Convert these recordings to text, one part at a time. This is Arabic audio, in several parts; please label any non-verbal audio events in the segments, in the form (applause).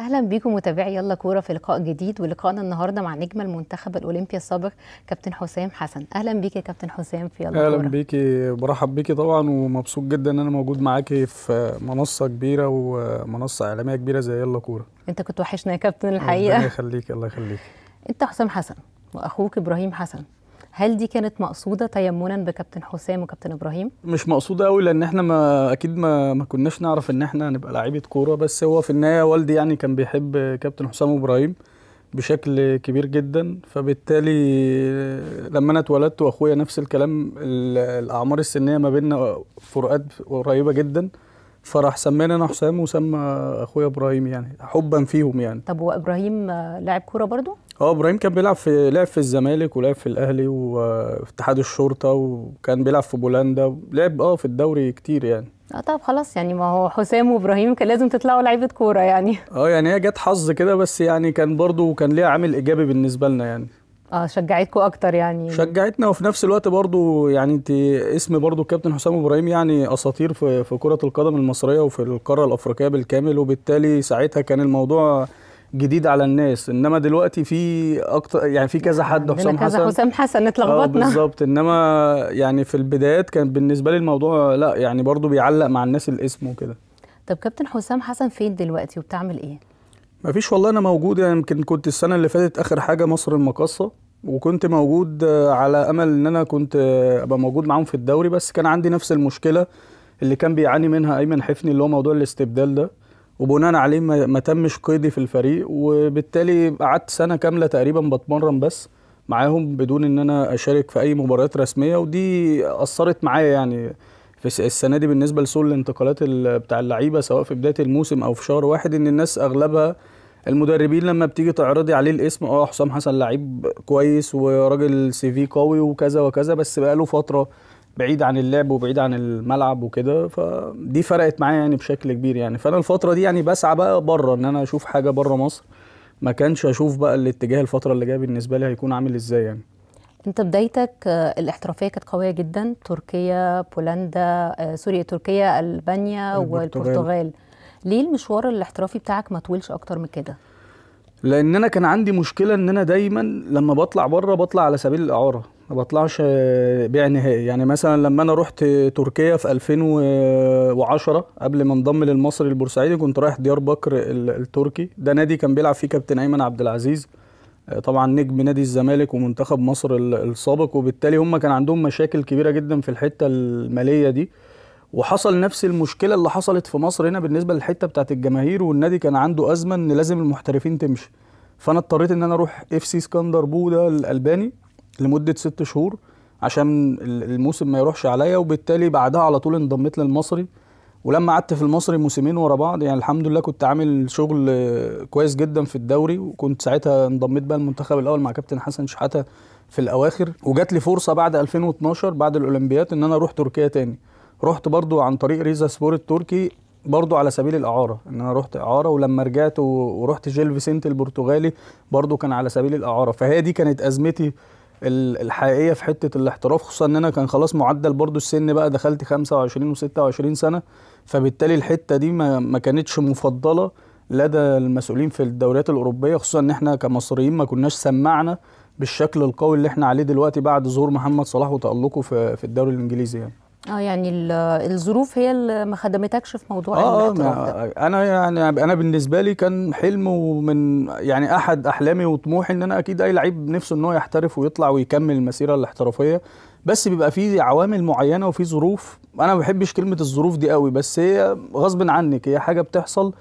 اهلا بيكم متابعي يلا كوره في لقاء جديد ولقائنا النهارده مع نجم المنتخب الاولمبي السابق كابتن حسام حسن اهلا بيك يا كابتن حسام في يلا كوره اهلا بيكي برحب بيكي طبعا ومبسوط جدا ان انا موجود معاكي في منصه كبيره ومنصه اعلاميه كبيره زي يلا كوره انت كنت وحشنا يا كابتن الحقيقه الله يخليك الله يخليك انت حسام حسن واخوك ابراهيم حسن هل دي كانت مقصوده تيمنا بكابتن حسام وكابتن ابراهيم مش مقصوده قوي لان احنا ما اكيد ما ما كناش نعرف ان احنا هنبقى لعيبه كوره بس هو في النهايه والدي يعني كان بيحب كابتن حسام وابراهيم بشكل كبير جدا فبالتالي لما انا اتولدت واخويا نفس الكلام الاعمار السنيه ما بيننا فروقات قريبه جدا فراح سماني انا حسام وسمى اخويا ابراهيم يعني حبا فيهم يعني طب وابراهيم لعب كوره برضو اه ابراهيم كان بيلعب في لعب في الزمالك ولعب في الاهلي وفي آه، اتحاد الشرطه وكان بيلعب في بولندا لعب اه في الدوري كتير يعني اه طب خلاص يعني ما هو حسام وابراهيم كان لازم تطلعوا لعيبه كوره يعني (laughs) اه يعني هي جت حظ كده بس يعني كان برضو كان ليها عامل ايجابي بالنسبه لنا يعني اه شجعتكم اكتر يعني شجعتنا وفي نفس الوقت برضو يعني انت اسم برضو الكابتن حسام ابراهيم يعني اساطير في في كره القدم المصريه وفي القاره الافريقيه بالكامل وبالتالي ساعتها كان الموضوع جديد على الناس انما دلوقتي في اكتر يعني في كذا حد حسام كذا حسن كذا حسام حسن اتلخبطنا آه، بالظبط انما يعني في البدايات كان بالنسبه لي الموضوع لا يعني برضو بيعلق مع الناس الاسم وكده طب كابتن حسام حسن فين دلوقتي وبتعمل ايه ما فيش والله انا موجود يعني يمكن كنت السنه اللي فاتت اخر حاجه مصر المقاصه وكنت موجود آه، على امل ان انا كنت آه، ابقى موجود معاهم في الدوري بس كان عندي نفس المشكله اللي كان بيعاني منها ايمن حفني اللي هو موضوع الاستبدال ده وبناء عليه ما تمش قيدي في الفريق وبالتالي قعدت سنه كامله تقريبا بتمرن بس معاهم بدون ان انا اشارك في اي مباريات رسميه ودي اثرت معايا يعني في السنه دي بالنسبه لسوق الانتقالات بتاع اللعيبه سواء في بدايه الموسم او في شهر واحد ان الناس اغلبها المدربين لما بتيجي تعرضي عليه الاسم اه حسام حسن لعيب كويس وراجل سي في قوي وكذا وكذا بس بقاله فتره بعيد عن اللعب وبعيد عن الملعب وكده فدي فرقت معايا يعني بشكل كبير يعني فانا الفتره دي يعني بسعى بقى بره ان انا اشوف حاجه بره مصر ما كانش اشوف بقى الاتجاه الفتره اللي جايه بالنسبه لي هيكون عامل ازاي يعني انت بدايتك آه، الاحترافيه كانت قويه جدا تركيا بولندا آه، سوريا تركيا البانيا والبرتغال ليه المشوار الاحترافي بتاعك ما طولش اكتر من كده لان انا كان عندي مشكله ان انا دايما لما بطلع بره بطلع على سبيل الاعاره ما بطلعش آه، بيع نهائي يعني مثلا لما انا رحت تركيا في 2010 قبل ما انضم للمصري البورسعيدي كنت رايح ديار بكر التركي ده نادي كان بيلعب فيه كابتن ايمن عبد العزيز آه، طبعا نجم نادي الزمالك ومنتخب مصر السابق وبالتالي هم كان عندهم مشاكل كبيره جدا في الحته الماليه دي وحصل نفس المشكله اللي حصلت في مصر هنا بالنسبه للحته بتاعه الجماهير والنادي كان عنده ازمه ان لازم المحترفين تمشي فانا اضطريت ان انا اروح اف سي اسكندر بو ده الالباني لمده ست شهور عشان الموسم ما يروحش عليا وبالتالي بعدها على طول انضميت للمصري ولما قعدت في المصري موسمين ورا بعض يعني الحمد لله كنت عامل شغل كويس جدا في الدوري وكنت ساعتها انضميت بقى المنتخب الاول مع كابتن حسن شحاته في الاواخر وجات لي فرصه بعد 2012 بعد الاولمبياد ان انا اروح تركيا تاني رحت برضو عن طريق ريزا سبور التركي برضو على سبيل الاعاره ان انا رحت اعاره ولما رجعت ورحت جيل فيسنت البرتغالي برضو كان على سبيل الاعاره فهي دي كانت ازمتي الحقيقيه في حته الاحتراف خصوصا ان انا كان خلاص معدل برضو السن بقى دخلت 25 و26 سنه فبالتالي الحته دي ما, ما كانتش مفضله لدى المسؤولين في الدوريات الاوروبيه خصوصا ان احنا كمصريين ما كناش سمعنا بالشكل القوي اللي احنا عليه دلوقتي بعد ظهور محمد صلاح وتالقه في الدوري الانجليزي يعني اه يعني الظروف هي اللي ما خدمتكش في موضوع آه, آه، انا يعني انا بالنسبه لي كان حلم ومن يعني احد احلامي وطموحي ان انا اكيد اي لعيب نفسه ان هو يحترف ويطلع ويكمل المسيره الاحترافيه بس بيبقى في عوامل معينه وفي ظروف انا ما بحبش كلمه الظروف دي قوي بس هي غصب عنك هي حاجه بتحصل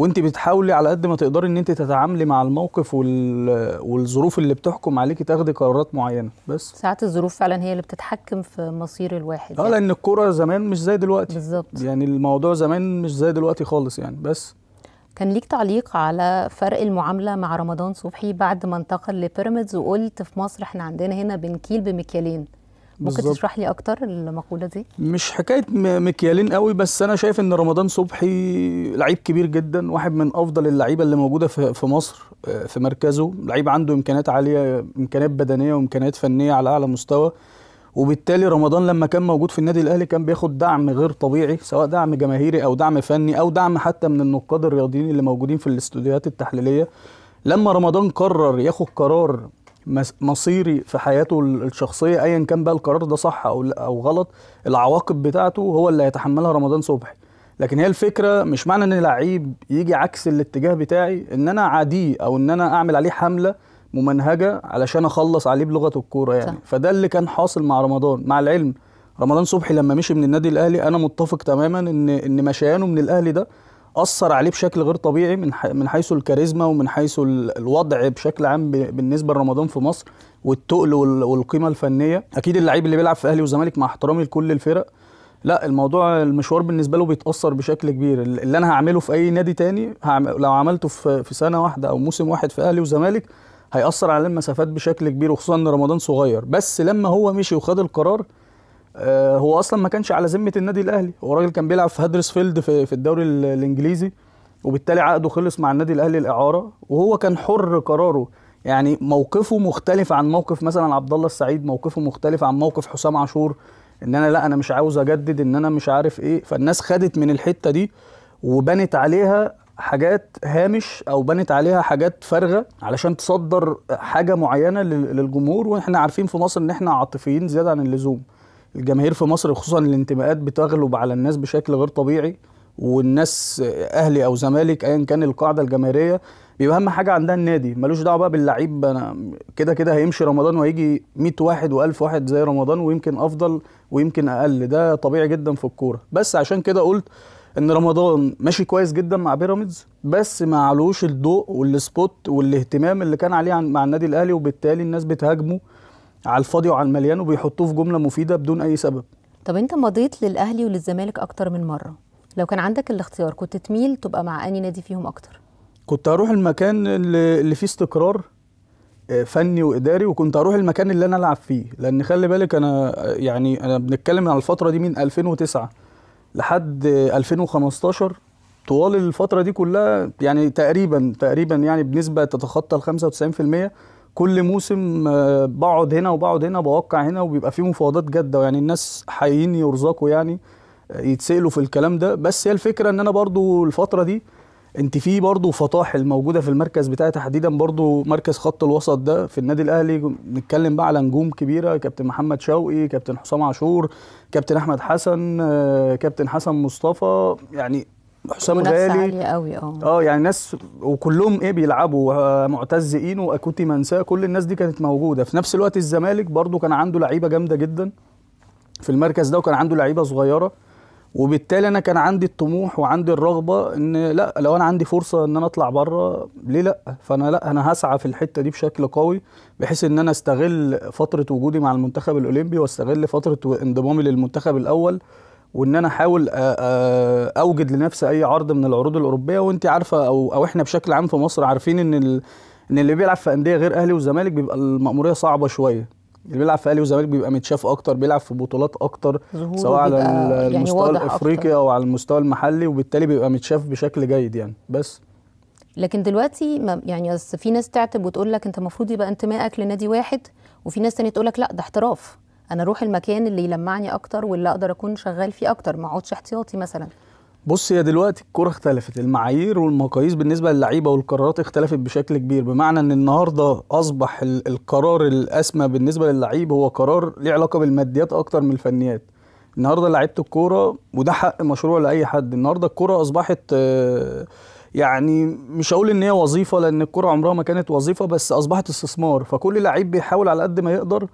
وانت بتحاولي على قد ما تقدري ان انت تتعاملي مع الموقف وال... والظروف اللي بتحكم عليكي تاخدي قرارات معينه بس ساعات الظروف فعلا هي اللي بتتحكم في مصير الواحد اه يعني. لان الكوره زمان مش زي دلوقتي بالظبط يعني الموضوع زمان مش زي دلوقتي خالص يعني بس كان ليك تعليق على فرق المعامله مع رمضان صبحي بعد ما انتقل لبيراميدز وقلت في مصر احنا عندنا هنا بنكيل بمكيالين ممكن تشرح لي اكتر المقوله دي مش حكايه مكيالين قوي بس انا شايف ان رمضان صبحي لعيب كبير جدا واحد من افضل اللعيبه اللي موجوده في في مصر آه، في مركزه لعيب عنده امكانيات عاليه امكانيات بدنيه وامكانيات فنيه على اعلى مستوى وبالتالي رمضان لما كان موجود في النادي الاهلي كان بياخد دعم غير طبيعي سواء دعم جماهيري او دعم فني او دعم حتى من النقاد الرياضيين اللي موجودين في الاستوديوهات التحليليه لما رمضان قرر ياخد قرار مصيري في حياته الشخصيه ايا كان بقى القرار ده صح او او غلط العواقب بتاعته هو اللي هيتحملها رمضان صبحي لكن هي الفكره مش معنى ان لعيب يجي عكس الاتجاه بتاعي ان انا عاديه او ان انا اعمل عليه حمله ممنهجه علشان اخلص عليه بلغه الكوره يعني صح. فده اللي كان حاصل مع رمضان مع العلم رمضان صبحي لما مشي من النادي الاهلي انا متفق تماما ان ان مشيانه من الاهلي ده اثر عليه بشكل غير طبيعي من من حيث الكاريزما ومن حيث الوضع بشكل عام بالنسبه لرمضان في مصر والتقل والقيمه الفنيه اكيد اللعيب اللي بيلعب في اهلي وزمالك مع احترامي لكل الفرق لا الموضوع المشوار بالنسبه له بيتاثر بشكل كبير اللي انا هعمله في اي نادي تاني لو عملته في في سنه واحده او موسم واحد في اهلي وزمالك هياثر على المسافات بشكل كبير وخصوصا ان رمضان صغير بس لما هو مشي وخد القرار آه، هو اصلا ما كانش على ذمه النادي الاهلي هو راجل كان بيلعب في هادرسفيلد في, في الدوري الانجليزي وبالتالي عقده خلص مع النادي الاهلي الاعاره وهو كان حر قراره يعني موقفه مختلف عن موقف مثلا عبد الله السعيد موقفه مختلف عن موقف حسام عاشور ان انا لا انا مش عاوز اجدد ان انا مش عارف ايه فالناس خدت من الحته دي وبنت عليها حاجات هامش او بنت عليها حاجات فارغه علشان تصدر حاجه معينه للجمهور واحنا عارفين في مصر ان احنا عاطفيين زياده عن اللزوم الجماهير في مصر خصوصا الانتماءات بتغلب على الناس بشكل غير طبيعي والناس اهلي او زمالك ايا كان القاعده الجماهيريه بيبقى اهم حاجه عندها النادي ملوش دعوه بقى باللعيب انا كده كده هيمشي رمضان وهيجي 100 واحد و1000 واحد زي رمضان ويمكن افضل ويمكن اقل ده طبيعي جدا في الكوره بس عشان كده قلت ان رمضان ماشي كويس جدا مع بيراميدز بس ما علوش الضوء والسبوت والاهتمام اللي كان عليه مع النادي الاهلي وبالتالي الناس بتهاجمه على الفاضي وعلى المليان وبيحطوه في جمله مفيده بدون اي سبب طب انت مضيت للاهلي وللزمالك اكتر من مره لو كان عندك الاختيار كنت تميل تبقى مع اني نادي فيهم اكتر كنت هروح المكان اللي, اللي فيه استقرار آه، فني واداري وكنت هروح المكان اللي انا العب فيه لان خلي بالك انا آه، يعني انا بنتكلم على الفتره دي من 2009 لحد 2015 طوال الفتره دي كلها يعني تقريبا تقريبا يعني بنسبه تتخطى ال 95% كل موسم آه، بقعد هنا وبقعد هنا بوقع هنا وبيبقى فيه مفاوضات جاده يعني الناس حيين يرزقوا يعني آه، يتسالوا في الكلام ده بس هي الفكره ان انا برضو الفتره دي انت في برضه فطاحل موجوده في المركز بتاعي تحديدا برضه مركز خط الوسط ده في النادي الاهلي بنتكلم بقى على نجوم كبيره كابتن محمد شوقي كابتن حسام عاشور كابتن احمد حسن آه، كابتن حسن مصطفى يعني حسام غالي قوي اه اه يعني ناس وكلهم ايه بيلعبوا معتز اينو اكوتي منساه كل الناس دي كانت موجوده في نفس الوقت الزمالك برضو كان عنده لعيبه جامده جدا في المركز ده وكان عنده لعيبه صغيره وبالتالي انا كان عندي الطموح وعندي الرغبه ان لا لو انا عندي فرصه ان انا اطلع بره ليه لا فانا لا انا هسعى في الحته دي بشكل قوي بحيث ان انا استغل فتره وجودي مع المنتخب الاولمبي واستغل فتره انضمامي للمنتخب الاول وان انا احاول اوجد لنفسي اي عرض من العروض الاوروبيه وانت عارفه او او احنا بشكل عام في مصر عارفين ان ال... ان اللي بيلعب في انديه غير اهلي وزمالك بيبقى المأموريه صعبه شويه اللي بيلعب في اهلي وزمالك بيبقى متشاف اكتر بيلعب في بطولات اكتر سواء على يعني المستوى الافريقي او على المستوى المحلي وبالتالي بيبقى متشاف بشكل جيد يعني بس لكن دلوقتي ما يعني في ناس تعتب وتقول لك انت المفروض يبقى انتمائك لنادي واحد وفي ناس تانية تقول لك لا ده احتراف انا اروح المكان اللي يلمعني اكتر واللي اقدر اكون شغال فيه اكتر ما اقعدش احتياطي مثلا بص هي دلوقتي الكرة اختلفت المعايير والمقاييس بالنسبة للعيبة والقرارات اختلفت بشكل كبير بمعنى ان النهاردة اصبح القرار الاسمى بالنسبة للعيب هو قرار ليه علاقة بالماديات اكتر من الفنيات النهاردة لعيبة الكورة وده حق مشروع لأي حد النهاردة الكورة اصبحت يعني مش هقول ان هي وظيفة لان الكورة عمرها ما كانت وظيفة بس اصبحت استثمار فكل لعيب بيحاول على قد ما يقدر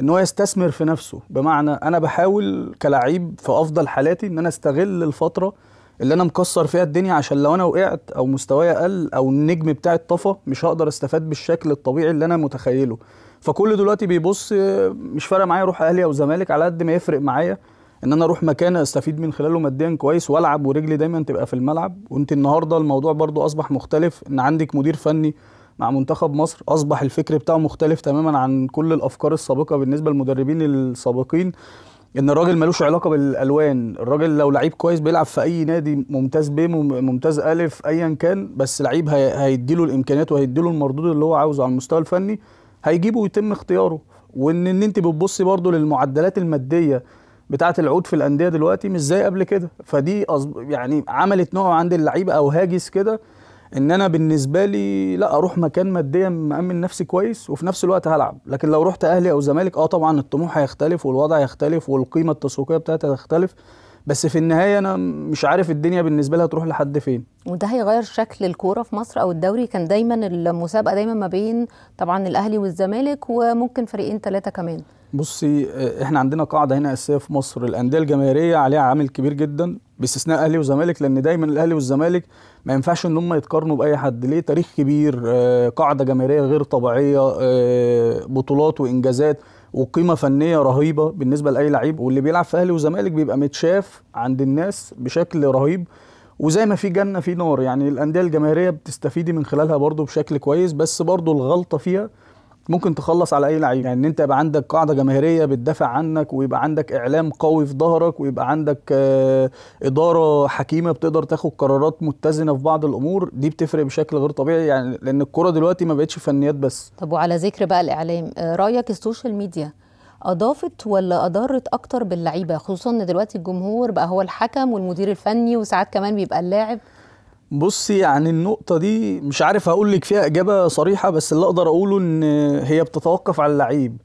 ان هو يستثمر في نفسه بمعنى انا بحاول كلاعب في افضل حالاتي ان انا استغل الفتره اللي انا مكسر فيها الدنيا عشان لو انا وقعت او مستواي قل او النجم بتاعي اتطفى مش هقدر استفاد بالشكل الطبيعي اللي انا متخيله فكل دلوقتي بيبص مش فارق معايا اروح اهلي او زمالك على قد ما يفرق معايا ان انا اروح مكان استفيد من خلاله ماديا كويس والعب ورجلي دايما تبقى في الملعب وانت النهارده الموضوع برضو اصبح مختلف ان عندك مدير فني مع منتخب مصر اصبح الفكر بتاعه مختلف تماما عن كل الافكار السابقه بالنسبه للمدربين السابقين ان الراجل ملوش علاقه بالالوان الراجل لو لعيب كويس بيلعب في اي نادي ممتاز ب ممتاز الف ايا كان بس لعيب هيدي له الامكانيات وهيدي له المردود اللي هو عاوزه على المستوى الفني هيجيبه ويتم اختياره وان ان انت بتبصي برضه للمعدلات الماديه بتاعه العود في الانديه دلوقتي مش زي قبل كده فدي يعني عملت نوع عند اللعيبه او هاجس كده ان انا بالنسبه لي لا اروح مكان ماديا مامن نفسي كويس وفي نفس الوقت هلعب لكن لو رحت اهلي او زمالك اه طبعا الطموح هيختلف والوضع هيختلف والقيمه التسويقيه بتاعتها هتختلف بس في النهايه انا مش عارف الدنيا بالنسبه لها تروح لحد فين وده هيغير شكل الكوره في مصر او الدوري كان دايما المسابقه دايما ما بين طبعا الاهلي والزمالك وممكن فريقين ثلاثه كمان بصي احنا عندنا قاعده هنا اساسيه في مصر الانديه الجماهيريه عليها عامل كبير جدا باستثناء اهلي وزمالك لان دايما الاهلي والزمالك ما ينفعش ان هم يتقارنوا باي حد ليه تاريخ كبير آه، قاعده جماهيريه غير طبيعيه آه، بطولات وانجازات وقيمه فنيه رهيبه بالنسبه لاي لعيب واللي بيلعب في اهلي وزمالك بيبقى متشاف عند الناس بشكل رهيب وزي ما في جنه في نار يعني الانديه الجماهيريه بتستفيدي من خلالها برضو بشكل كويس بس برضو الغلطه فيها ممكن تخلص على اي لعيب يعني ان انت يبقى عندك قاعده جماهيريه بتدافع عنك ويبقى عندك اعلام قوي في ظهرك ويبقى عندك آه، اداره حكيمه بتقدر تاخد قرارات متزنه في بعض الامور دي بتفرق بشكل غير طبيعي يعني لان الكره دلوقتي ما بقتش فنيات بس طب وعلى ذكر بقى الاعلام آه، رايك السوشيال ميديا اضافت ولا اضرت اكتر باللعيبه خصوصا ان دلوقتي الجمهور بقى هو الحكم والمدير الفني وساعات كمان بيبقى اللاعب بصي يعني النقطة دي مش عارف هقول لك فيها إجابة صريحة بس اللي أقدر أقوله إن هي بتتوقف على اللعيب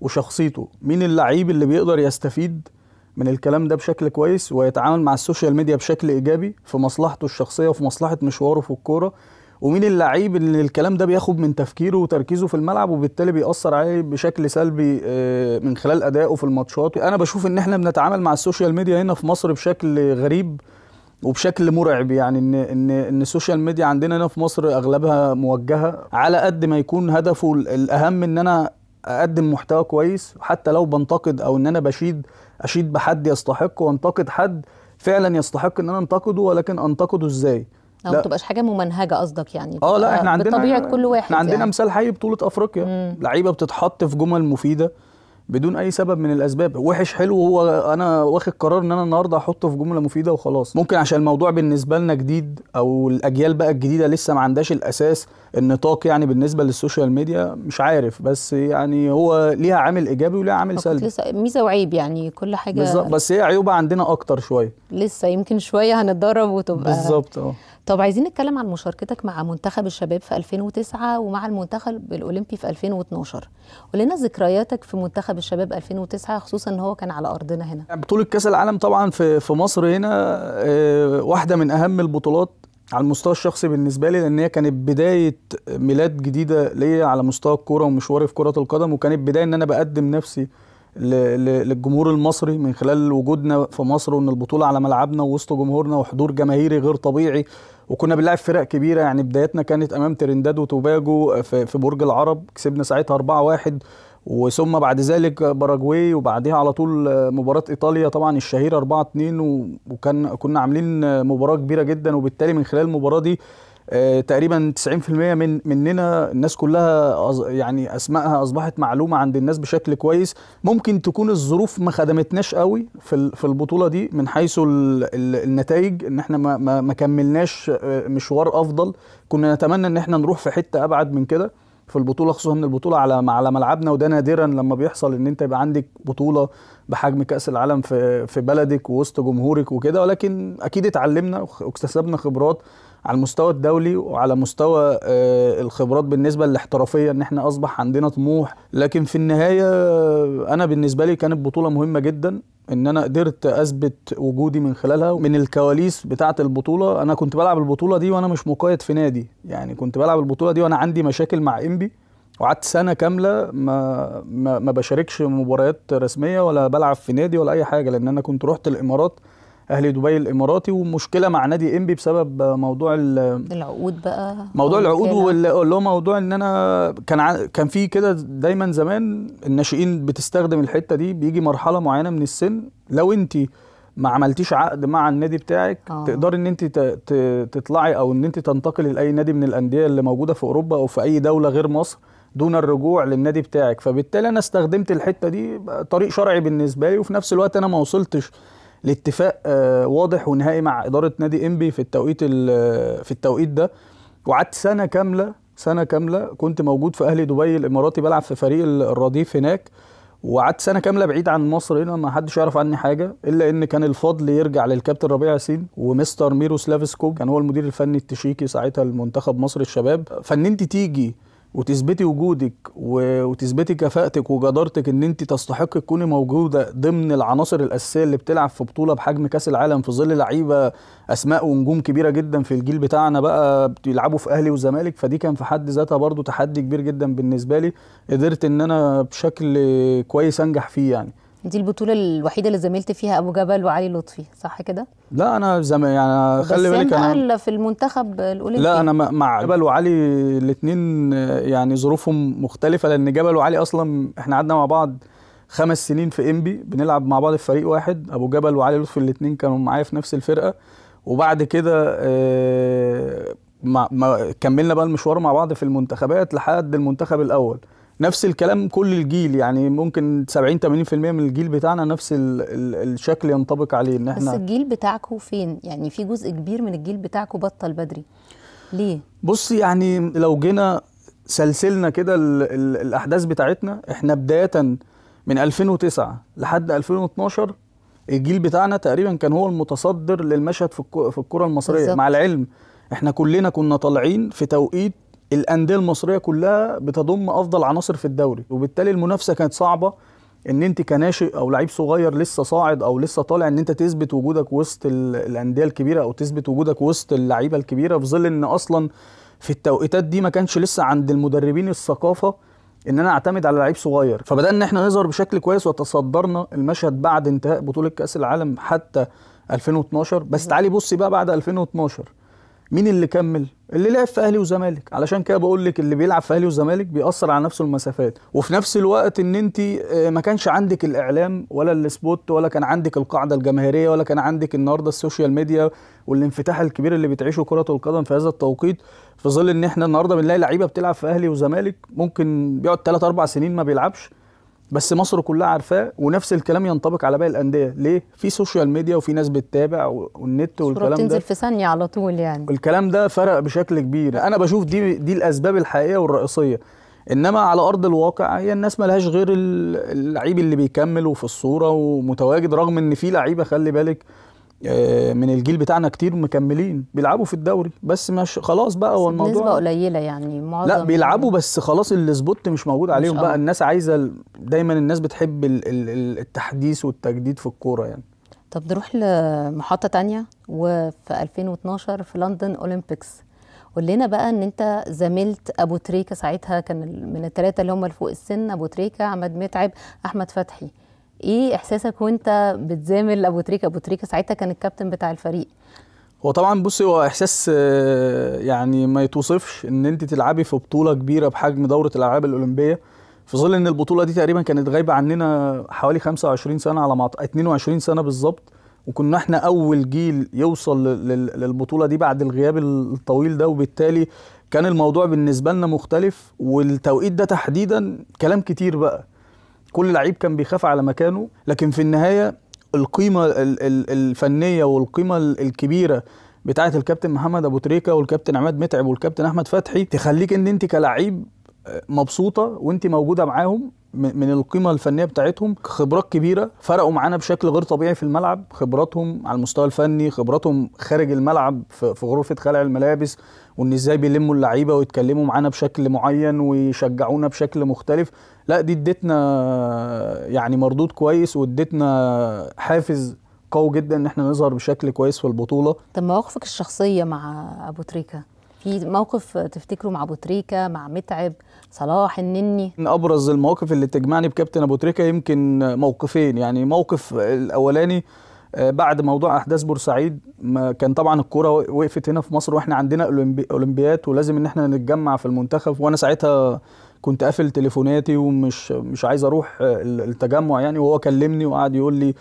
وشخصيته، مين اللعيب اللي بيقدر يستفيد من الكلام ده بشكل كويس ويتعامل مع السوشيال ميديا بشكل إيجابي في مصلحته الشخصية وفي مصلحة مشواره في الكورة ومين اللعيب اللي الكلام ده بياخد من تفكيره وتركيزه في الملعب وبالتالي بيأثر عليه بشكل سلبي آه، من خلال أدائه في الماتشات، أنا بشوف إن إحنا بنتعامل مع السوشيال ميديا هنا في مصر بشكل غريب وبشكل مرعب يعني ان ان ان السوشيال ميديا عندنا هنا في مصر اغلبها موجهه على قد ما يكون هدفه الاهم ان انا اقدم محتوى كويس حتى لو بنتقد او ان انا بشيد اشيد بحد يستحق وانتقد حد فعلا يستحق ان انا انتقده ولكن انتقده ازاي؟ او ما تبقاش حاجه ممنهجه قصدك يعني اه لا احنا عندنا بطبيعه كل واحد احنا عندنا يعني. مثال حي بطوله افريقيا لعيبه بتتحط في جمل مفيده بدون اي سبب من الاسباب وحش حلو هو انا واخد قرار ان انا النهارده احطه في جمله مفيده وخلاص ممكن عشان الموضوع بالنسبه لنا جديد او الاجيال بقى الجديده لسه ما عندهاش الاساس النطاق يعني بالنسبه للسوشيال ميديا مش عارف بس يعني هو ليها عامل ايجابي وليها عامل سلبي لسه ميزه وعيب يعني كل حاجه بالظبط بس هي عيوبها عندنا اكتر شويه لسه يمكن شويه هنتدرب وتبقى بالظبط اه طب عايزين نتكلم عن مشاركتك مع منتخب الشباب في 2009 ومع المنتخب الاولمبي في 2012 ولنا ذكرياتك في منتخب الشباب 2009 خصوصا ان هو كان على ارضنا هنا يعني بطوله كاس العالم طبعا في في مصر هنا آه، واحده من اهم البطولات على المستوى الشخصي بالنسبه لي لان هي كانت بدايه ميلاد جديده ليا على مستوى الكوره ومشواري في كره القدم وكانت بدايه ان انا بقدم نفسي للجمهور المصري من خلال وجودنا في مصر وان البطوله على ملعبنا ووسط جمهورنا وحضور جماهيري غير طبيعي وكنا بنلعب فرق كبيره يعني بدايتنا كانت امام ترنداد وتوباجو في برج العرب كسبنا ساعتها 4-1 وثم بعد ذلك باراجواي وبعدها على طول مباراه ايطاليا طبعا الشهيره 4-2 وكان كنا عاملين مباراه كبيره جدا وبالتالي من خلال المباراه دي آه، تقريبا 90% من مننا الناس كلها يعني اسمائها اصبحت معلومه عند الناس بشكل كويس ممكن تكون الظروف ما خدمتناش قوي في في البطوله دي من حيث النتائج ان احنا ما ما كملناش آه، مشوار افضل كنا نتمنى ان احنا نروح في حته ابعد من كده في البطوله خصوصا ان البطوله على على ملعبنا وده نادرا لما بيحصل ان انت يبقى عندك بطوله بحجم كاس العالم في في بلدك ووسط جمهورك وكده ولكن اكيد اتعلمنا واكتسبنا خبرات على المستوى الدولي وعلى مستوى آه، الخبرات بالنسبه للاحترافيه ان احنا اصبح عندنا طموح لكن في النهايه آه، انا بالنسبه لي كانت بطوله مهمه جدا ان انا قدرت اثبت وجودي من خلالها من الكواليس بتاعه البطوله انا كنت بلعب البطوله دي وانا مش مقيد في نادي يعني كنت بلعب البطوله دي وانا عندي مشاكل مع انبي وقعدت سنه كامله ما, ما بشاركش مباريات رسميه ولا بلعب في نادي ولا اي حاجه لان انا كنت رحت الامارات اهلي دبي الاماراتي ومشكله مع نادي انبي بسبب موضوع العقود بقى موضوع العقود واللي هو موضوع ان انا كان ع... كان في كده دايما زمان الناشئين بتستخدم الحته دي بيجي مرحله معينه من السن لو انت ما عملتيش عقد مع النادي بتاعك آه. تقدري ان انت تطلعي او ان انت تنتقلي لاي نادي من الانديه اللي موجوده في اوروبا او في اي دوله غير مصر دون الرجوع للنادي بتاعك فبالتالي انا استخدمت الحته دي طريق شرعي بالنسبه لي وفي نفس الوقت انا ما وصلتش لاتفاق آه، واضح ونهائي مع اداره نادي انبي في التوقيت آه، في التوقيت ده وقعدت سنه كامله سنه كامله كنت موجود في اهلي دبي الاماراتي بلعب في فريق الرديف هناك وقعدت سنه كامله بعيد عن مصر هنا ما حدش يعرف عني حاجه الا ان كان الفضل يرجع للكابتن ربيع ياسين ومستر ميروس سكوب كان هو المدير الفني التشيكي ساعتها لمنتخب مصر الشباب فان انت تيجي وتثبتي وجودك وتثبتي كفاءتك وجدارتك ان انت تستحق تكوني موجوده ضمن العناصر الاساسيه اللي بتلعب في بطوله بحجم كاس العالم في ظل لعيبه اسماء ونجوم كبيره جدا في الجيل بتاعنا بقى بيلعبوا في اهلي وزمالك فدي كان في حد ذاتها برضو تحدي كبير جدا بالنسبه لي قدرت ان انا بشكل كويس انجح فيه يعني دي البطوله الوحيده اللي زميلت فيها ابو جبل وعلي لطفي صح كده لا انا زم... يعني خلي بالك انا في المنتخب الاولمبي لا انا مع جبل وعلي الاثنين يعني ظروفهم مختلفه لان جبل وعلي اصلا احنا قعدنا مع بعض خمس سنين في انبي بنلعب مع بعض في فريق واحد ابو جبل وعلي لطفي الاثنين كانوا معايا في نفس الفرقه وبعد كده آه، ما كملنا بقى المشوار مع بعض في المنتخبات لحد المنتخب الاول نفس الكلام كل الجيل يعني ممكن 70 80% من الجيل بتاعنا نفس الـ الـ الشكل ينطبق عليه ان احنا بس الجيل بتاعكم فين يعني في جزء كبير من الجيل بتاعكم بطل بدري ليه بص يعني لو جينا سلسلنا كده الاحداث بتاعتنا احنا بدايه من 2009 لحد 2012 الجيل بتاعنا تقريبا كان هو المتصدر للمشهد في في الكره المصريه بالزبط. مع العلم احنا كلنا كنا طالعين في توقيت الانديه المصريه كلها بتضم افضل عناصر في الدوري وبالتالي المنافسه كانت صعبه ان انت كناشئ او لعيب صغير لسه صاعد او لسه طالع ان انت تثبت وجودك وسط الانديه الكبيره او تثبت وجودك وسط اللعيبه الكبيره في ظل ان اصلا في التوقيتات دي ما كانش لسه عند المدربين الثقافه ان انا اعتمد على لعيب صغير فبدانا ان احنا نظهر بشكل كويس وتصدرنا المشهد بعد انتهاء بطوله كاس العالم حتى 2012 بس تعالي بصي بقى بعد 2012 مين اللي كمل؟ اللي لعب في اهلي وزمالك علشان كده بقول لك اللي بيلعب في اهلي وزمالك بيأثر على نفسه المسافات وفي نفس الوقت ان انت آه، ما كانش عندك الاعلام ولا السبوت ولا كان عندك القاعده الجماهيريه ولا كان عندك النهارده السوشيال ميديا والانفتاح الكبير اللي بتعيشه كره القدم في هذا التوقيت في ظل ان احنا النهارده بنلاقي لعيبه بتلعب في اهلي وزمالك ممكن بيقعد 3 4 سنين ما بيلعبش بس مصر كلها عارفاه ونفس الكلام ينطبق على باقي الانديه ليه في سوشيال ميديا وفي ناس بتتابع والنت والكلام ده بتنزل في ثانيه على طول يعني الكلام ده فرق بشكل كبير انا بشوف دي دي الاسباب الحقيقيه والرئيسيه انما على ارض الواقع هي الناس ملهاش غير اللعيب اللي بيكمل وفي الصوره ومتواجد رغم ان في لعيبه خلي بالك آه، من الجيل بتاعنا كتير مكملين بيلعبوا في الدوري بس مش خلاص بقى هو الموضوع نسبة قليلة يعني معظم لا بيلعبوا يعني. بس خلاص السبوت مش موجود عليهم مش بقى الناس عايزة دايما الناس بتحب التحديث والتجديد في الكورة يعني طب نروح لمحطة تانية وفي 2012 في لندن أولمبيكس قول لنا بقى ان انت زميلت ابو تريكه ساعتها كان من الثلاثه اللي هم فوق السن ابو تريكه عماد متعب احمد فتحي ايه احساسك وانت بتزامل ابو تريكه ابو تريكه ساعتها كان الكابتن بتاع الفريق هو طبعا بصي هو احساس آه، يعني ما يتوصفش ان انت تلعبي في بطوله كبيره بحجم دوره الالعاب الاولمبيه في ظل ان البطوله دي تقريبا كانت غايبه عننا حوالي 25 سنه على ما 22 سنه بالظبط وكنا احنا اول جيل يوصل للبطوله دي بعد الغياب الطويل ده وبالتالي كان الموضوع بالنسبه لنا مختلف والتوقيت ده تحديدا كلام كتير بقى كل لعيب كان بيخاف على مكانه لكن في النهايه القيمه الفنيه والقيمه الكبيره بتاعه الكابتن محمد ابو تريكه والكابتن عماد متعب والكابتن احمد فتحي تخليك ان انت كلعيب آه، مبسوطه وانت موجوده معاهم من القيمه الفنيه بتاعتهم خبرات كبيره فرقوا معانا بشكل غير طبيعي في الملعب خبراتهم على المستوى الفني خبراتهم خارج الملعب في غرفه خلع الملابس وان ازاي بيلموا اللعيبه ويتكلموا معانا بشكل معين ويشجعونا بشكل مختلف لا دي ادتنا يعني مردود كويس وادتنا حافز قوي جدا ان احنا نظهر بشكل كويس في البطوله طب مواقفك الشخصيه مع ابو تريكه في موقف تفتكره مع ابو تريكه مع متعب صلاح النني من ابرز المواقف اللي تجمعني بكابتن ابو تريكه يمكن موقفين يعني موقف الاولاني آه، بعد موضوع احداث بورسعيد كان طبعا الكوره وقفت هنا في مصر واحنا عندنا اولمبيات ولازم ان احنا نتجمع في المنتخب وانا ساعتها كنت قافل تليفوناتي ومش مش عايز اروح آه، التجمع يعني وهو كلمني وقعد يقول لي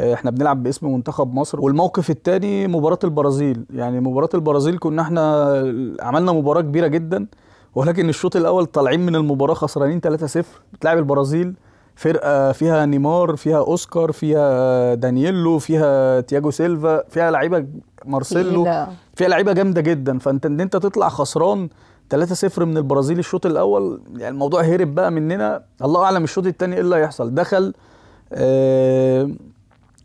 آه، احنا بنلعب باسم منتخب مصر والموقف الثاني مباراه البرازيل يعني مباراه البرازيل كنا احنا عملنا مباراه كبيره جدا ولكن الشوط الاول طالعين من المباراه خسرانين 3-0 بتلعب البرازيل فرقه فيها نيمار فيها اوسكار فيها دانييلو فيها تياجو سيلفا فيها لعيبه مارسيلو فيها لعيبه جامده جدا فانت ان انت تطلع خسران 3-0 من البرازيل الشوط الاول يعني الموضوع هرب بقى مننا الله اعلم الشوط الثاني ايه اللي هيحصل دخل آه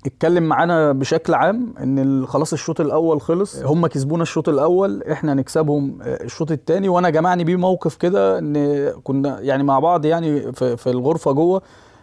اتكلم معانا بشكل عام ان خلاص الشوط الاول خلص هم كسبونا الشوط الاول احنا نكسبهم آه، الشوط الثاني وانا جمعني بيه موقف كده ان كنا يعني مع بعض يعني في, في الغرفه جوه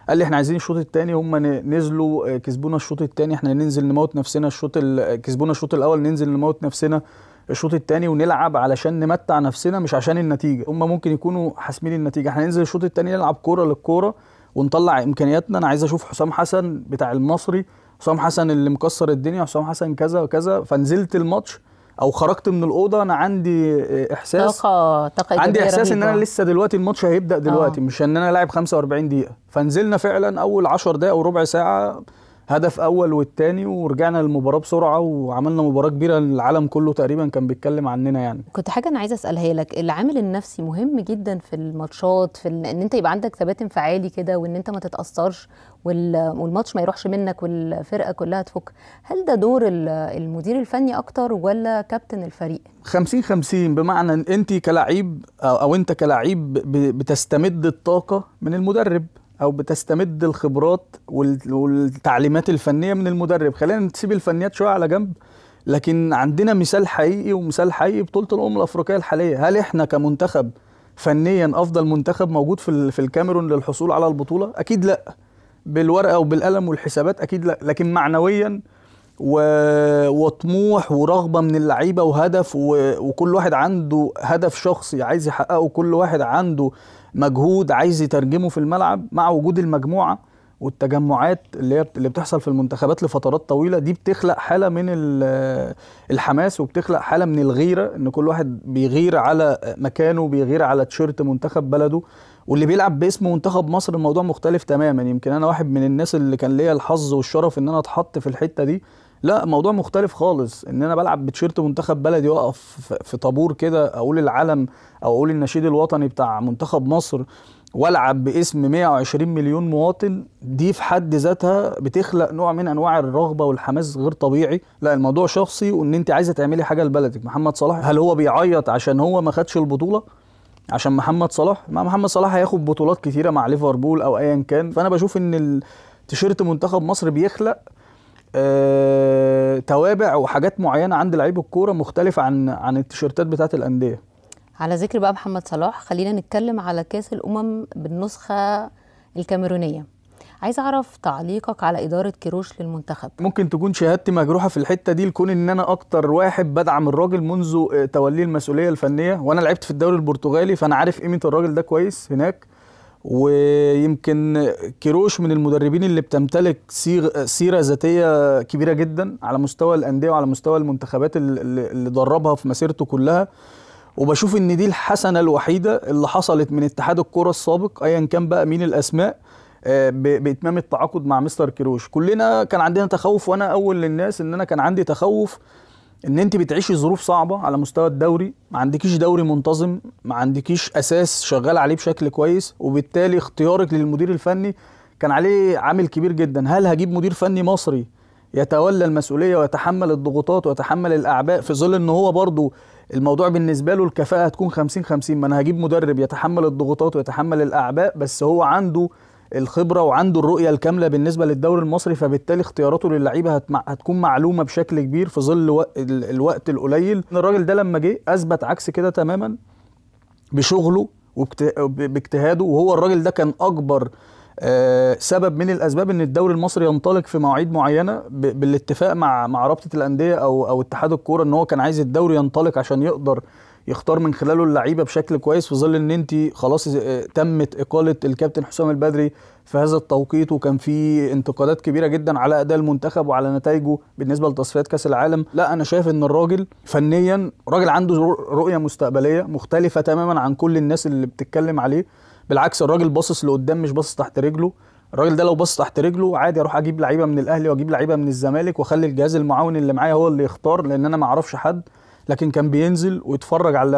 قال لي احنا عايزين الشوط الثاني هم نزلوا آه، كسبونا الشوط الثاني احنا ننزل نموت نفسنا الشوط آه، كسبونا الشوط الاول ننزل نموت نفسنا الشوط الثاني ونلعب علشان نمتع نفسنا مش عشان النتيجه هم ممكن يكونوا حاسمين النتيجه احنا ننزل الشوط الثاني نلعب كوره للكوره ونطلع امكانياتنا انا عايز اشوف حسام حسن بتاع المصري حسام حسن اللي مكسر الدنيا حسام حسن كذا وكذا فنزلت الماتش او خرجت من الاوضه انا عندي احساس طاقه طاقه عندي احساس ان انا لسه دلوقتي الماتش هيبدا دلوقتي أوه. مش ان انا لاعب 45 دقيقه فنزلنا فعلا اول 10 دقائق او ربع ساعه هدف اول والتاني ورجعنا للمباراه بسرعه وعملنا مباراه كبيره العالم كله تقريبا كان بيتكلم عننا يعني كنت حاجه انا عايزه اسالها لك العامل النفسي مهم جدا في الماتشات في ان انت يبقى عندك ثبات انفعالي كده وان انت ما تتاثرش والماتش ما يروحش منك والفرقه كلها تفك هل ده دور المدير الفني اكتر ولا كابتن الفريق 50 50 بمعنى ان انت كلاعب او انت كلاعب بتستمد الطاقه من المدرب او بتستمد الخبرات والتعليمات الفنيه من المدرب خلينا نسيب الفنيات شويه على جنب لكن عندنا مثال حقيقي ومثال حقيقي بطوله الامم الافريقيه الحاليه هل احنا كمنتخب فنيا افضل منتخب موجود في في الكاميرون للحصول على البطوله اكيد لا بالورقه وبالقلم والحسابات اكيد لا لكن معنويا و... وطموح ورغبه من اللعيبه وهدف و... وكل واحد عنده هدف شخصي عايز يحققه كل واحد عنده مجهود عايز يترجمه في الملعب مع وجود المجموعه والتجمعات اللي اللي بتحصل في المنتخبات لفترات طويله دي بتخلق حاله من الحماس وبتخلق حاله من الغيره ان كل واحد بيغير على مكانه بيغير على تيشيرت منتخب بلده واللي بيلعب باسم منتخب مصر الموضوع مختلف تماما يمكن انا واحد من الناس اللي كان ليا الحظ والشرف ان انا اتحط في الحته دي لا موضوع مختلف خالص ان انا بلعب بتيشيرت منتخب بلدي واقف في طابور كده اقول العلم او اقول النشيد الوطني بتاع منتخب مصر والعب باسم 120 مليون مواطن دي في حد ذاتها بتخلق نوع من انواع الرغبه والحماس غير طبيعي لا الموضوع شخصي وان انت عايزه تعملي حاجه لبلدك محمد صلاح هل هو بيعيط عشان هو ما خدش البطوله عشان محمد صلاح مع محمد صلاح هياخد بطولات كتيره مع ليفربول او ايا كان فانا بشوف ان تيشيرت منتخب مصر بيخلق آه، توابع وحاجات معينه عند لعيب الكوره مختلفه عن عن التيشيرتات بتاعه الانديه على ذكر بقى محمد صلاح خلينا نتكلم على كاس الامم بالنسخه الكاميرونيه عايز اعرف تعليقك على اداره كيروش للمنتخب ممكن تكون شهادتي مجروحه في الحته دي لكون ان انا اكتر واحد بدعم الراجل منذ آه، توليه المسؤوليه الفنيه وانا لعبت في الدوري البرتغالي فانا عارف قيمه الراجل ده كويس هناك ويمكن كيروش من المدربين اللي بتمتلك آه، سيره ذاتيه كبيره جدا على مستوى الانديه وعلى مستوى المنتخبات اللي دربها في مسيرته كلها وبشوف ان دي الحسنه الوحيده اللي حصلت من اتحاد الكره السابق ايا كان بقى مين الاسماء آه، باتمام التعاقد مع مستر كيروش كلنا كان عندنا تخوف وانا اول للناس ان انا كان عندي تخوف ان انت بتعيشي ظروف صعبه على مستوى الدوري ما عندكيش دوري منتظم ما عندكيش اساس شغال عليه بشكل كويس وبالتالي اختيارك للمدير الفني كان عليه عامل كبير جدا هل هجيب مدير فني مصري يتولى المسؤوليه ويتحمل الضغوطات ويتحمل الاعباء في ظل ان هو برضه الموضوع بالنسبه له الكفاءه هتكون 50 50 ما انا هجيب مدرب يتحمل الضغوطات ويتحمل الاعباء بس هو عنده الخبره وعنده الرؤيه الكامله بالنسبه للدوري المصري فبالتالي اختياراته للعيبه هتمع... هتكون معلومه بشكل كبير في ظل و... الوقت القليل الراجل ده لما جه اثبت عكس كده تماما بشغله وبت... وهو الراجل ده كان اكبر آه سبب من الاسباب ان الدوري المصري ينطلق في مواعيد معينه ب... بالاتفاق مع مع رابطه الانديه او او اتحاد الكوره ان هو كان عايز الدوري ينطلق عشان يقدر يختار من خلاله اللعيبه بشكل كويس في ظل ان انت خلاص آه، تمت اقاله الكابتن حسام البدري في هذا التوقيت وكان في انتقادات كبيره جدا على اداء المنتخب وعلى نتائجه بالنسبه لتصفيات كاس العالم لا انا شايف ان الراجل فنيا راجل عنده رؤيه مستقبليه مختلفه تماما عن كل الناس اللي بتتكلم عليه بالعكس الراجل باصص لقدام مش باصص تحت رجله الراجل ده لو بص تحت رجله عادي اروح اجيب لعيبه من الاهلي واجيب لعيبه من الزمالك واخلي الجهاز المعاون اللي معايا هو اللي يختار لان انا ما اعرفش حد لكن كان بينزل ويتفرج على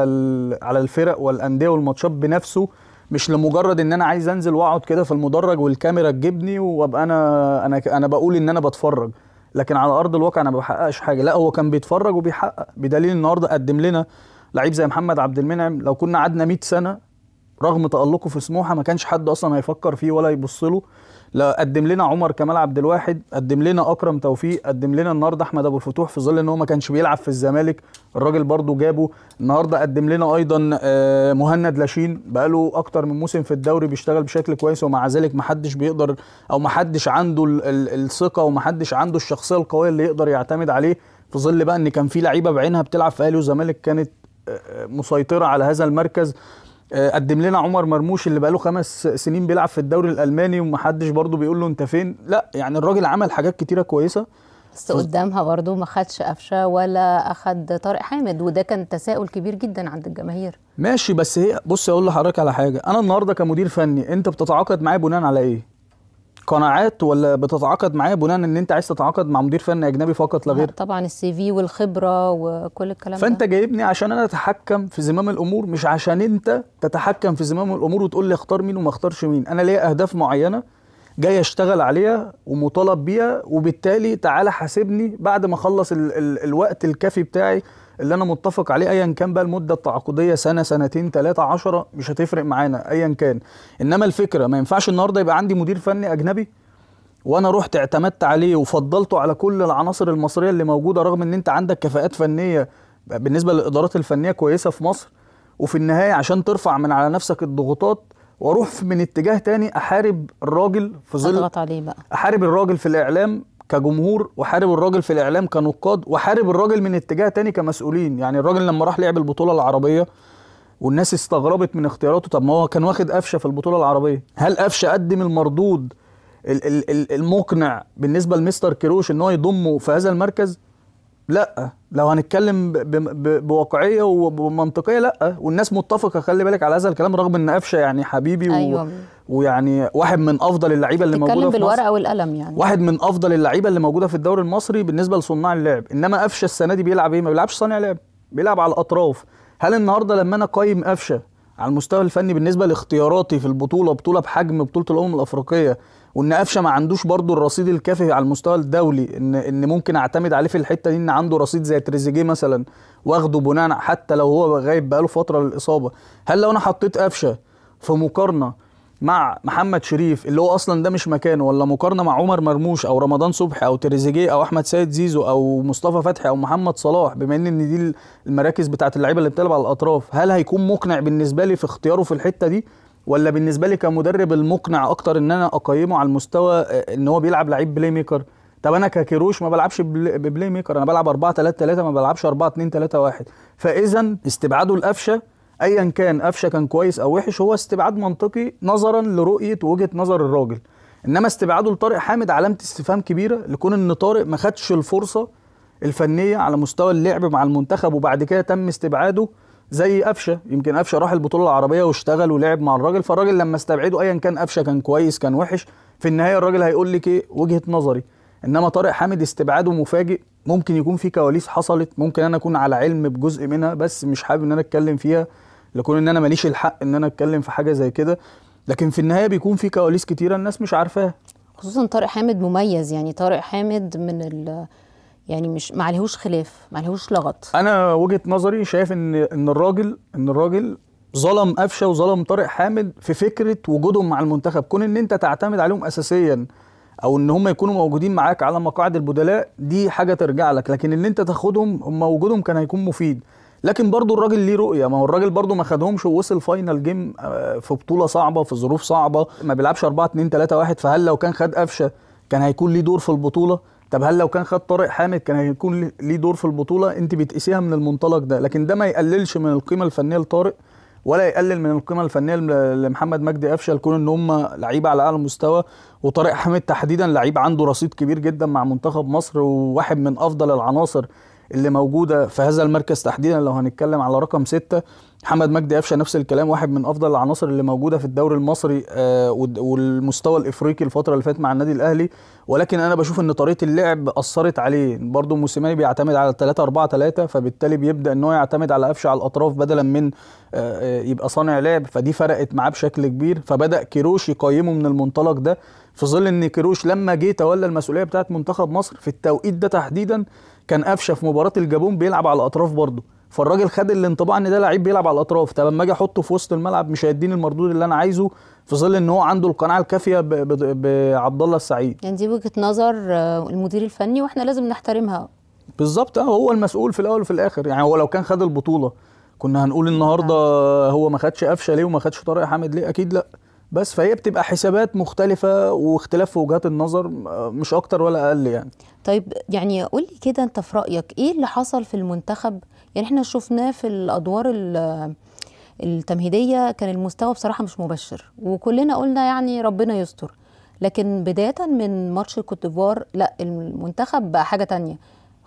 على الفرق والانديه والماتشات بنفسه مش لمجرد ان انا عايز انزل واقعد كده في المدرج والكاميرا تجيبني وابقى انا انا انا بقول ان انا بتفرج لكن على ارض الواقع انا ما بحققش حاجه لا هو كان بيتفرج وبيحقق بدليل النهارده قدم لنا لعيب زي محمد عبد المنعم لو كنا قعدنا 100 سنه رغم تالقه في سموحه ما كانش حد اصلا هيفكر فيه ولا يبص له لا قدم لنا عمر كمال عبد الواحد قدم لنا اكرم توفيق قدم لنا النهارده احمد ابو الفتوح في ظل ان هو ما كانش بيلعب في الزمالك الراجل برضه جابه النهارده قدم لنا ايضا آه، مهند لاشين بقاله اكتر من موسم في الدوري بيشتغل بشكل كويس ومع ذلك ما حدش بيقدر او ما حدش عنده الثقه وما حدش عنده الشخصيه القويه اللي يقدر يعتمد عليه في ظل بقى ان كان في لعيبه بعينها بتلعب في اهلي وزمالك كانت آه، آه، مسيطره على هذا المركز آه، قدم لنا عمر مرموش اللي بقاله خمس سنين بيلعب في الدوري الالماني ومحدش برضه بيقول له انت فين لا يعني الراجل عمل حاجات كتيره كويسه بس قدامها برضه ما خدش قفشه ولا اخد طارق حامد وده كان تساؤل كبير جدا عند الجماهير ماشي بس هي بص اقول لحضرتك على حاجه انا النهارده كمدير فني انت بتتعاقد معايا بناء على ايه قناعات ولا بتتعاقد معايا بناء ان انت عايز تتعاقد مع مدير فني اجنبي فقط لا غير طبعا السي في والخبره وكل الكلام فانت ده. جايبني عشان انا اتحكم في زمام الامور مش عشان انت تتحكم في زمام الامور وتقول لي اختار مين وما اختارش مين انا ليا اهداف معينه جاي اشتغل عليها ومطالب بيها وبالتالي تعالى حاسبني بعد ما اخلص الوقت الكافي بتاعي اللي انا متفق عليه ايا كان بقى المده التعاقديه سنه سنتين ثلاثه عشرة مش هتفرق معانا ايا كان انما الفكره ما ينفعش النهارده يبقى عندي مدير فني اجنبي وانا رحت اعتمدت عليه وفضلته على كل العناصر المصريه اللي موجوده رغم ان انت عندك كفاءات فنيه بالنسبه للادارات الفنيه كويسه في مصر وفي النهايه عشان ترفع من على نفسك الضغوطات واروح من اتجاه تاني احارب الراجل في ظل اضغط عليه بقى احارب الراجل في الاعلام كجمهور وحارب الراجل في الاعلام كنقاد وحارب الراجل من اتجاه تاني كمسؤولين يعني الراجل لما راح لعب البطوله العربيه والناس استغربت من اختياراته طب ما هو كان واخد قفشه في البطوله العربيه هل قفشه قدم المردود المقنع بالنسبه لمستر كيروش ان هو يضمه في هذا المركز لا لو هنتكلم بواقعيه ومنطقيه لا والناس متفقه خلي بالك على هذا الكلام رغم ان قفشه يعني حبيبي أيوة. و... ويعني واحد من افضل اللعيبه اللي موجوده في بالورقه والقلم يعني واحد من افضل اللعيبه اللي موجوده في الدوري المصري بالنسبه لصناع اللعب انما قفشه السنه دي بيلعب ايه ما بيلعبش صانع لعب بيلعب على الاطراف هل النهارده لما انا قايم قفشه على المستوى الفني بالنسبه لاختياراتي في البطوله بطوله بحجم بطوله الامم الافريقيه وان قفشه ما عندوش برضو الرصيد الكافي على المستوى الدولي ان ان ممكن اعتمد عليه في الحته دي ان عنده رصيد زي تريزيجيه مثلا واخده بناء حتى لو هو غايب بقاله فتره للاصابه هل لو انا حطيت قفشه في مقارنه مع محمد شريف اللي هو اصلا ده مش مكانه ولا مقارنه مع عمر مرموش او رمضان صبحي او تريزيجيه او احمد سيد زيزو او مصطفى فتحي او محمد صلاح بما ان دي المراكز بتاعه اللعيبه اللي بتلعب على الاطراف هل هيكون مقنع بالنسبه لي في اختياره في الحته دي ولا بالنسبه لي كمدرب المقنع اكتر ان انا اقيمه على المستوى آه، ان هو بيلعب لعيب بلاي ميكر طب انا ككيروش ما بلعبش ببلاي ميكر انا بلعب 4 3 3 ما بلعبش 4 2 3 1 فاذا استبعاده القفشه ايا كان قفشه كان كويس او وحش هو استبعاد منطقي نظرا لرؤيه وجهه نظر الراجل انما استبعاده لطارق حامد علامه استفهام كبيره لكون ان طارق ما خدش الفرصه الفنيه على مستوى اللعب مع المنتخب وبعد كده تم استبعاده زي قفشه يمكن قفشه راح البطوله العربيه واشتغل ولعب مع الراجل فالراجل لما استبعده ايا كان قفشه كان كويس كان وحش في النهايه الراجل هيقول لك ايه وجهه نظري انما طارق حامد استبعاده مفاجئ ممكن يكون في كواليس حصلت ممكن انا اكون على علم بجزء منها بس مش حابب ان انا اتكلم فيها لكون ان انا ماليش الحق ان انا اتكلم في حاجه زي كده لكن في النهايه بيكون في كواليس كتيره الناس مش عارفاها خصوصا طارق حامد مميز يعني طارق حامد من ال يعني مش ما عليهوش خلاف ما عليهوش لغط انا وجهه نظري شايف ان ان الراجل ان الراجل ظلم قفشه وظلم طارق حامد في فكره وجودهم مع المنتخب كون ان انت تعتمد عليهم اساسيا او ان هم يكونوا موجودين معاك على مقاعد البدلاء دي حاجه ترجع لك لكن ان انت تاخدهم هم وجودهم كان هيكون مفيد لكن برضو الراجل ليه رؤيه ما هو الراجل برضو ما خدهمش ووصل فاينل آه، جيم في بطوله صعبه في ظروف صعبه ما بيلعبش 4 2 3 1 فهل لو كان خد قفشه كان هيكون ليه دور في البطوله طب هل لو كان خد طارق حامد كان هيكون ليه دور في البطوله انت بتقيسيها من المنطلق ده لكن ده ما يقللش من القيمه الفنيه لطارق ولا يقلل من القيمه الفنيه لمحمد مجدي قفشه لكون ان هم لعيبه على اعلى مستوى وطارق حامد تحديدا لعيب عنده رصيد كبير جدا مع منتخب مصر وواحد من افضل العناصر اللي موجوده في هذا المركز تحديدا لو هنتكلم على رقم ستة محمد مجدي قفشه نفس الكلام واحد من افضل العناصر اللي موجوده في الدوري المصري آه، والمستوى الافريقي الفتره اللي فاتت مع النادي الاهلي ولكن انا بشوف ان طريقه اللعب اثرت عليه برضه موسيماني بيعتمد على 3 4 3 فبالتالي بيبدا ان هو يعتمد على قفشه على الاطراف بدلا من آه، آه، يبقى صانع لعب فدي فرقت معاه بشكل كبير فبدا كيروش يقيمه من المنطلق ده في ظل ان كيروش لما جه تولى المسؤوليه بتاعه منتخب مصر في التوقيت ده تحديدا كان قفشه في مباراه الجابون بيلعب على الاطراف برضه فالراجل خد الانطباع ان ده لعيب بيلعب على الاطراف طب اما اجي احطه في وسط الملعب مش هيديني المردود اللي انا عايزه في ظل ان هو عنده القناعه الكافيه بعبد الله السعيد يعني دي وجهه نظر آه، المدير الفني واحنا لازم نحترمها بالظبط اه هو المسؤول في الاول وفي الاخر يعني هو لو كان خد البطوله كنا هنقول النهارده هو ما خدش قفشه ليه وما خدش طارق حامد ليه اكيد لا بس فهي بتبقى حسابات مختلفة واختلاف في وجهات النظر مش أكتر ولا أقل يعني طيب يعني قول لي كده أنت في رأيك إيه اللي حصل في المنتخب يعني إحنا شفناه في الأدوار التمهيدية كان المستوى بصراحة مش مبشر وكلنا قلنا يعني ربنا يستر لكن بداية من ماتش الكوت ديفوار لا المنتخب بقى حاجة تانية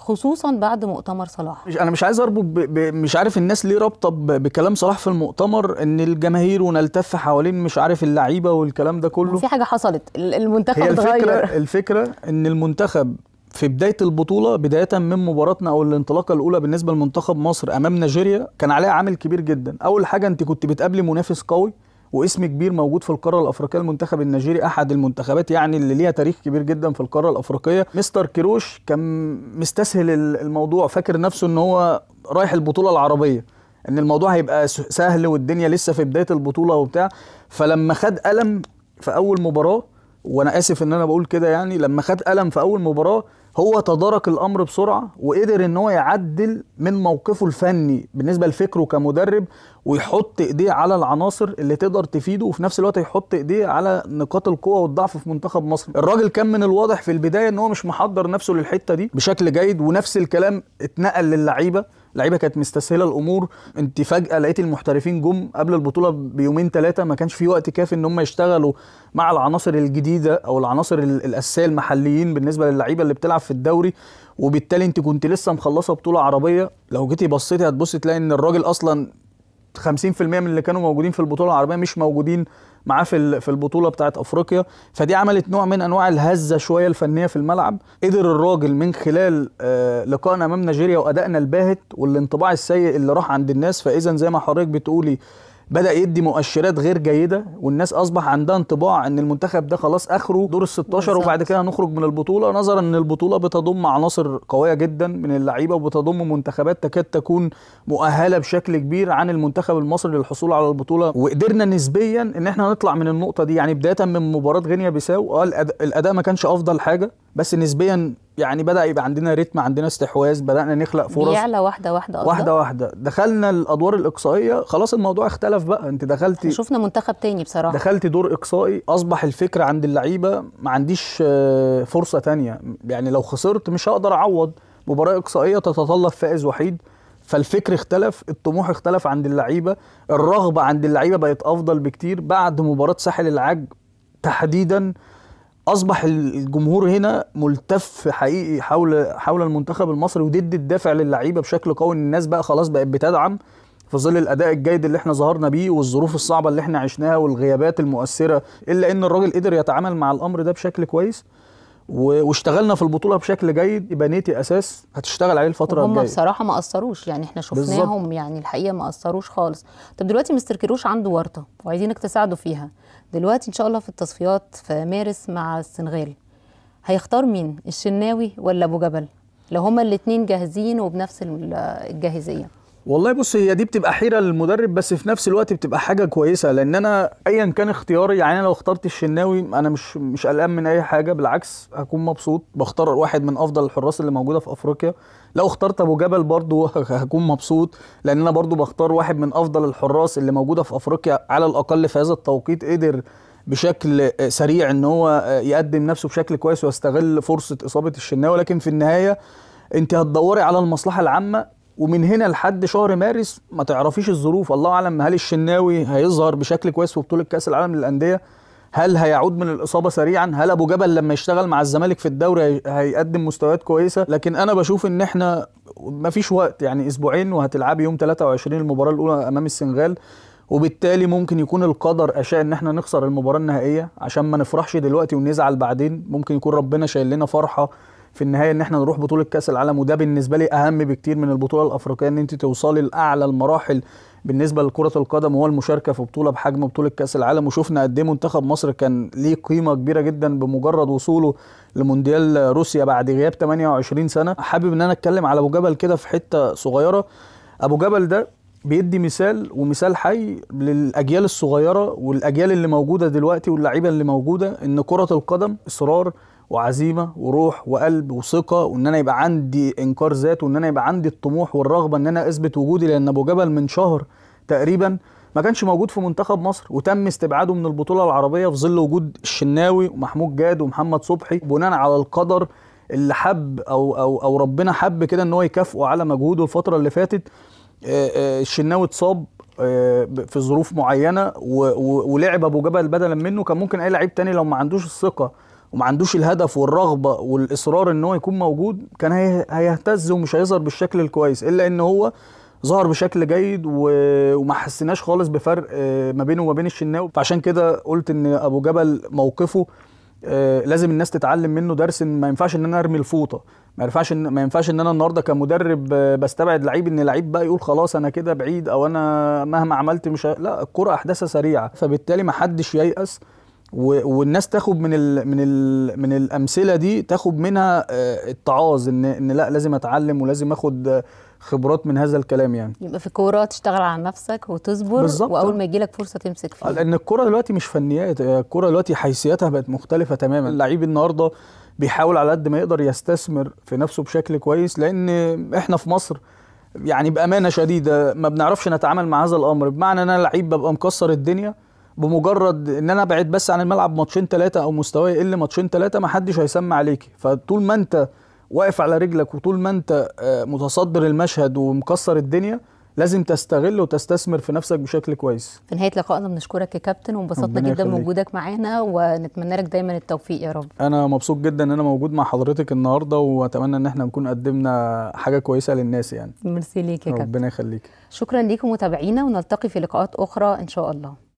خصوصا بعد مؤتمر صلاح انا مش عايز اربط ب... ب... مش عارف الناس ليه رابطه ب... بكلام صلاح في المؤتمر ان الجماهير ونلتف حوالين مش عارف اللعيبه والكلام ده كله في حاجه حصلت المنتخب هي الفكره اتغير. الفكره ان المنتخب في بدايه البطوله بدايه من مباراتنا او الانطلاقه الاولى بالنسبه لمنتخب مصر امام نيجيريا كان عليها عامل كبير جدا اول حاجه انت كنت بتقابلي منافس قوي واسم كبير موجود في القاره الافريقيه المنتخب النيجيري احد المنتخبات يعني اللي ليها تاريخ كبير جدا في القاره الافريقيه مستر كيروش كان مستسهل الموضوع فاكر نفسه ان هو رايح البطوله العربيه ان الموضوع هيبقى سهل والدنيا لسه في بدايه البطوله وبتاع فلما خد قلم في اول مباراه وانا اسف ان انا بقول كده يعني لما خد قلم في اول مباراه هو تدارك الامر بسرعه وقدر ان هو يعدل من موقفه الفني بالنسبه لفكره كمدرب ويحط ايديه على العناصر اللي تقدر تفيده وفي نفس الوقت يحط ايديه على نقاط القوه والضعف في منتخب مصر الراجل كان من الواضح في البدايه ان هو مش محضر نفسه للحته دي بشكل جيد ونفس الكلام اتنقل للعيبه اللعيبه كانت مستسهله الامور انت فجاه لقيت المحترفين جم قبل البطوله بيومين ثلاثه ما كانش في وقت كافي ان هم يشتغلوا مع العناصر الجديده او العناصر الاساسيه المحليين بالنسبه للعيبه اللي بتلعب في الدوري وبالتالي انت كنت لسه مخلصه بطوله عربيه لو جيتي بصيتي هتبصي تلاقي ان الراجل اصلا 50% من اللي كانوا موجودين في البطوله العربيه مش موجودين معاه في في البطوله بتاعه افريقيا فدي عملت نوع من انواع الهزه شويه الفنيه في الملعب قدر الراجل من خلال آه، لقائنا امام نيجيريا وادائنا الباهت والانطباع السيء اللي راح عند الناس فاذا زي ما حضرتك بتقولي بدا يدي مؤشرات غير جيده والناس اصبح عندها انطباع ان المنتخب ده خلاص اخره دور ال 16 وبعد كده هنخرج من البطوله نظرا ان البطوله بتضم عناصر قويه جدا من اللعيبه وبتضم منتخبات تكاد تكون مؤهله بشكل كبير عن المنتخب المصري للحصول على البطوله وقدرنا نسبيا ان احنا نطلع من النقطه دي يعني بدايه من مباراه غينيا بيساو اه الاداء ما كانش افضل حاجه بس نسبيا يعني بدا يبقى عندنا ريتم عندنا استحواذ بدانا نخلق فرص بيعلى واحده واحده أصدق. واحده واحده دخلنا الادوار الاقصائيه خلاص الموضوع اختلف بقى انت دخلتي شفنا منتخب تاني بصراحه دخلتي دور اقصائي اصبح الفكر عند اللعيبه ما عنديش آه، فرصه تانية يعني لو خسرت مش هقدر اعوض مباراه اقصائيه تتطلب فائز وحيد فالفكر اختلف الطموح اختلف عند اللعيبه الرغبه عند اللعيبه بقت افضل بكتير بعد مباراه ساحل العاج تحديدا اصبح الجمهور هنا ملتف حقيقي حول حول المنتخب المصري وضد الدافع للعيبه بشكل قوي الناس بقى خلاص بقت بتدعم في ظل الاداء الجيد اللي احنا ظهرنا بيه والظروف الصعبه اللي احنا عشناها والغيابات المؤثره الا ان الراجل قدر يتعامل مع الامر ده بشكل كويس واشتغلنا في البطوله بشكل جيد يبقى نيتي اساس هتشتغل عليه الفتره الجايه هم بصراحه ما قصروش يعني احنا شفناهم يعني الحقيقه ما قصروش خالص طب دلوقتي مستر كيروش عنده ورطه وعايزينك تساعده فيها دلوقتي ان شاء الله في التصفيات في مارس مع السنغال هيختار مين الشناوي ولا ابو جبل لو هما الاثنين جاهزين وبنفس الجاهزيه والله بص هي دي بتبقى حيره للمدرب بس في نفس الوقت بتبقى حاجه كويسه لان انا ايا كان اختياري يعني انا لو اخترت الشناوي انا مش مش قلقان من اي حاجه بالعكس هكون مبسوط بختار واحد من افضل الحراس اللي موجوده في افريقيا لو اخترت ابو جبل برضو (laughs) هكون مبسوط لان انا برضو بختار واحد من افضل الحراس اللي موجوده في افريقيا على الاقل في هذا التوقيت قدر بشكل سريع ان هو يقدم نفسه بشكل كويس ويستغل فرصه اصابه الشناوي لكن في النهايه انت هتدوري على المصلحه العامه ومن هنا لحد شهر مارس ما تعرفيش الظروف الله اعلم هل الشناوي هيظهر بشكل كويس في بطوله كاس العالم للانديه هل هيعود من الاصابه سريعا هل ابو جبل لما يشتغل مع الزمالك في الدوري هيقدم مستويات كويسه لكن انا بشوف ان احنا مفيش وقت يعني اسبوعين وهتلعبي يوم 23 المباراه الاولى امام السنغال وبالتالي ممكن يكون القدر اشاء ان احنا نخسر المباراه النهائيه عشان ما نفرحش دلوقتي ونزعل بعدين ممكن يكون ربنا شايل لنا فرحه في النهايه ان احنا نروح بطوله كاس العالم وده بالنسبه لي اهم بكتير من البطوله الافريقيه ان انت توصلي لاعلى المراحل بالنسبه لكره القدم هو المشاركه في بطوله بحجم بطوله كاس العالم وشفنا قد ايه منتخب مصر كان ليه قيمه كبيره جدا بمجرد وصوله لمونديال روسيا بعد غياب 28 سنه حابب ان انا اتكلم على ابو جبل كده في حته صغيره ابو جبل ده بيدي مثال ومثال حي للاجيال الصغيره والاجيال اللي موجوده دلوقتي واللعيبه اللي موجوده ان كره القدم اصرار وعزيمه وروح وقلب وثقه وان انا يبقى عندي انكار ذات وان انا يبقى عندي الطموح والرغبه ان انا اثبت وجودي لان ابو جبل من شهر تقريبا ما كانش موجود في منتخب مصر وتم استبعاده من البطوله العربيه في ظل وجود الشناوي ومحمود جاد ومحمد صبحي بناء على القدر اللي حب او او او ربنا حب كده ان هو يكافئه على مجهوده الفتره اللي فاتت آه، آه، الشناوي اتصاب آه، في ظروف معينه ولعب ابو جبل بدلا منه كان ممكن اي لعيب تاني لو ما عندوش الثقه وما عندوش الهدف والرغبه والاصرار ان هو يكون موجود كان هيهتز ومش هيظهر بالشكل الكويس الا ان هو ظهر بشكل جيد و... وما حسيناش خالص بفرق آه، ما بينه وما بين الشناوي فعشان كده قلت ان ابو جبل موقفه آه، لازم الناس تتعلم منه درس ان ما ينفعش ان انا ارمي الفوطه ما ينفعش ان ما ينفعش ان انا النهارده كمدرب آه، بستبعد لعيب ان لعيب بقى يقول خلاص انا كده بعيد او انا مهما عملت مش لا الكره احداثها سريعه فبالتالي ما حدش ييأس والناس تاخد من ال من ال من الامثله دي تاخد منها آه، التعاظ ان ان لا لازم اتعلم ولازم اخد خبرات من هذا الكلام يعني يبقى في كوره تشتغل على نفسك وتصبر بالزبط. واول ما يجي لك فرصه تمسك فيها لان الكوره دلوقتي مش فنيات الكوره دلوقتي حيثياتها بقت مختلفه تماما اللعيب النهارده بيحاول على قد ما يقدر يستثمر في نفسه بشكل كويس لان احنا في مصر يعني بامانه شديده ما بنعرفش نتعامل مع هذا الامر بمعنى ان انا لعيب ببقى مكسر الدنيا بمجرد ان انا ابعد بس عن الملعب ماتشين ثلاثه او مستواي يقل ماتشين ثلاثه ما حدش هيسمع عليك فطول ما انت واقف على رجلك وطول ما انت آه، متصدر المشهد ومكسر الدنيا لازم تستغل وتستثمر في نفسك بشكل كويس في نهايه لقائنا بنشكرك يا كابتن وانبسطنا جدا بوجودك معانا ونتمنى لك دايما التوفيق يا رب انا مبسوط جدا ان انا موجود مع حضرتك النهارده واتمنى ان احنا نكون قدمنا حاجه كويسه للناس يعني ميرسي ليك يا كابتن ربنا يخليك شكرا ليكم متابعينا ونلتقي في لقاءات اخرى ان شاء الله